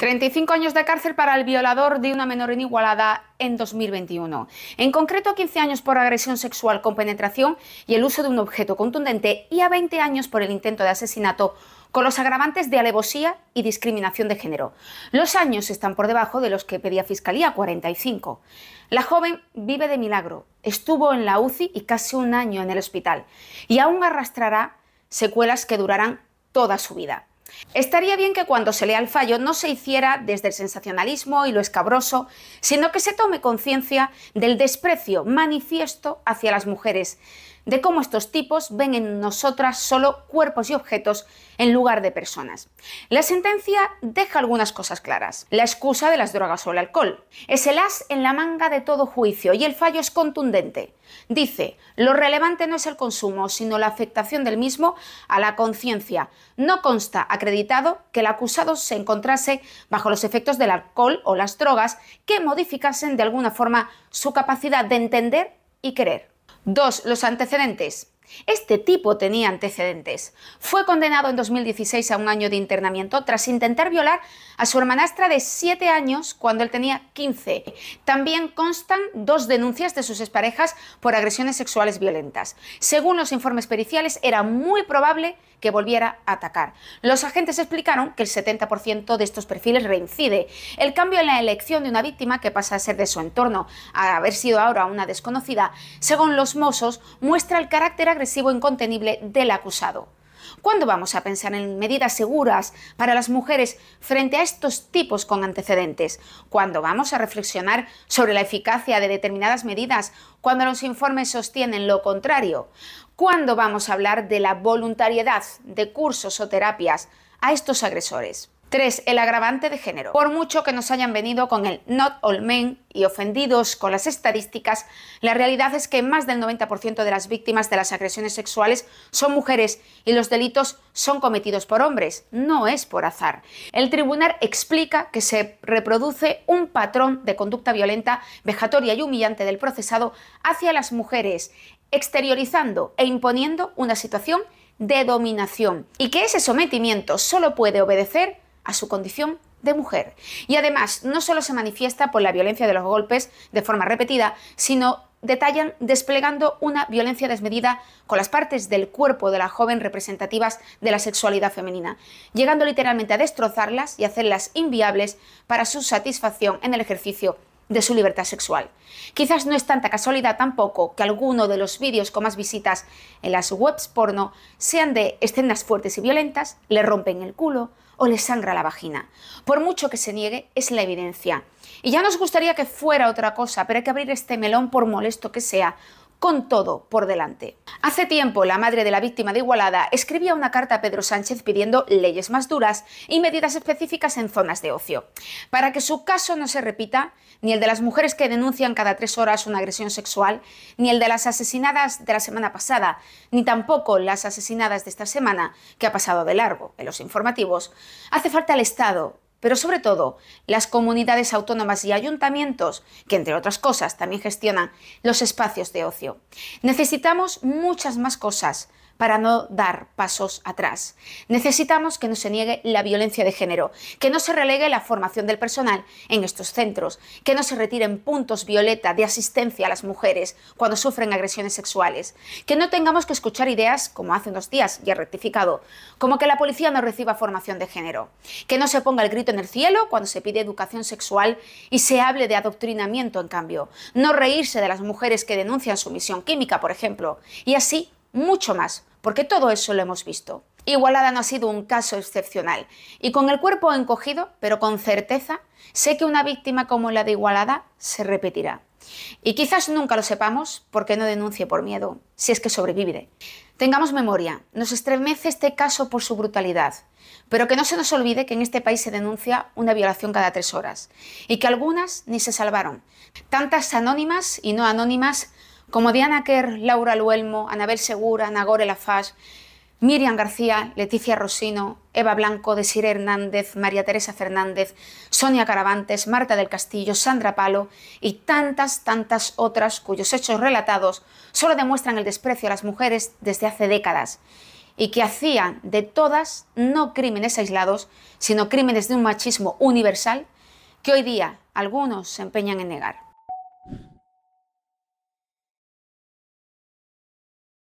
35 años de cárcel para el violador de una menor en Igualada en 2021. En concreto, 15 años por agresión sexual con penetración y el uso de un objeto contundente y a 20 años por el intento de asesinato con los agravantes de alevosía y discriminación de género. Los años están por debajo de los que pedía Fiscalía, 45. La joven vive de milagro, estuvo en la UCI y casi un año en el hospital y aún arrastrará secuelas que durarán toda su vida. Estaría bien que cuando se lea el fallo no se hiciera desde el sensacionalismo y lo escabroso, sino que se tome conciencia del desprecio manifiesto hacia las mujeres, de cómo estos tipos ven en nosotras solo cuerpos y objetos en lugar de personas. La sentencia deja algunas cosas claras. La excusa de las drogas o el alcohol es el as en la manga de todo juicio y el fallo es contundente. Dice, lo relevante no es el consumo, sino la afectación del mismo a la conciencia. No consta acreditado que el acusado se encontrase bajo los efectos del alcohol o las drogas que modificasen de alguna forma su capacidad de entender y querer. 2. los antecedentes. Este tipo tenía antecedentes. Fue condenado en 2016 a un año de internamiento tras intentar violar a su hermanastra de 7 años cuando él tenía 15. También constan dos denuncias de sus exparejas por agresiones sexuales violentas. Según los informes periciales, era muy probable que volviera a atacar. Los agentes explicaron que el 70% de estos perfiles reincide. El cambio en la elección de una víctima que pasa a ser de su entorno a haber sido ahora una desconocida, según los Mossos, muestra el carácter agresivo incontenible del acusado. ¿Cuándo vamos a pensar en medidas seguras para las mujeres frente a estos tipos con antecedentes? ¿Cuándo vamos a reflexionar sobre la eficacia de determinadas medidas cuando los informes sostienen lo contrario? ¿Cuándo vamos a hablar de la voluntariedad de cursos o terapias a estos agresores? 3. El agravante de género. Por mucho que nos hayan venido con el not all men y ofendidos con las estadísticas, la realidad es que más del 90% de las víctimas de las agresiones sexuales son mujeres y los delitos son cometidos por hombres. No es por azar. El tribunal explica que se reproduce un patrón de conducta violenta, vejatoria y humillante del procesado hacia las mujeres, exteriorizando e imponiendo una situación de dominación y que ese sometimiento solo puede obedecer a su condición de mujer. Y además, no solo se manifiesta por la violencia de los golpes de forma repetida, sino detallan desplegando una violencia desmedida con las partes del cuerpo de la joven representativas de la sexualidad femenina, llegando literalmente a destrozarlas y hacerlas inviables para su satisfacción en el ejercicio de su libertad sexual. Quizás no es tanta casualidad tampoco que alguno de los vídeos con más visitas en las webs porno sean de escenas fuertes y violentas, le rompen el culo o le sangra la vagina. Por mucho que se niegue, es la evidencia. Y ya nos gustaría que fuera otra cosa, pero hay que abrir este melón por molesto que sea, con todo por delante. Hace tiempo, la madre de la víctima de Igualada escribía una carta a Pedro Sánchez pidiendo leyes más duras y medidas específicas en zonas de ocio, para que su caso no se repita, ni el de las mujeres que denuncian cada tres horas una agresión sexual, ni el de las asesinadas de la semana pasada, ni tampoco las asesinadas de esta semana, que ha pasado de largo en los informativos, hace falta el Estado, pero sobre todo las comunidades autónomas y ayuntamientos, que entre otras cosas también gestionan los espacios de ocio. Necesitamos muchas más cosas, para no dar pasos atrás. Necesitamos que no se niegue la violencia de género, que no se relegue la formación del personal en estos centros, que no se retiren puntos violeta de asistencia a las mujeres cuando sufren agresiones sexuales, que no tengamos que escuchar ideas, como hace unos días ya rectificado, como que la policía no reciba formación de género, que no se ponga el grito en el cielo cuando se pide educación sexual y se hable de adoctrinamiento en cambio, no reírse de las mujeres que denuncian su misión química, por ejemplo, y así mucho más porque todo eso lo hemos visto. Igualada no ha sido un caso excepcional y con el cuerpo encogido, pero con certeza, sé que una víctima como la de Igualada se repetirá. Y quizás nunca lo sepamos porque no denuncie por miedo, si es que sobrevive. Tengamos memoria, nos estremece este caso por su brutalidad, pero que no se nos olvide que en este país se denuncia una violación cada tres horas y que algunas ni se salvaron. Tantas anónimas y no anónimas como Diana Kerr, Laura Luelmo, Anabel Segura, Nagore Lafaz, Miriam García, Leticia Rosino, Eva Blanco, Desire Hernández, María Teresa Fernández, Sonia Caravantes, Marta del Castillo, Sandra Palo y tantas, tantas otras cuyos hechos relatados solo demuestran el desprecio a las mujeres desde hace décadas y que hacían de todas no crímenes aislados, sino crímenes de un machismo universal que hoy día algunos se empeñan en negar.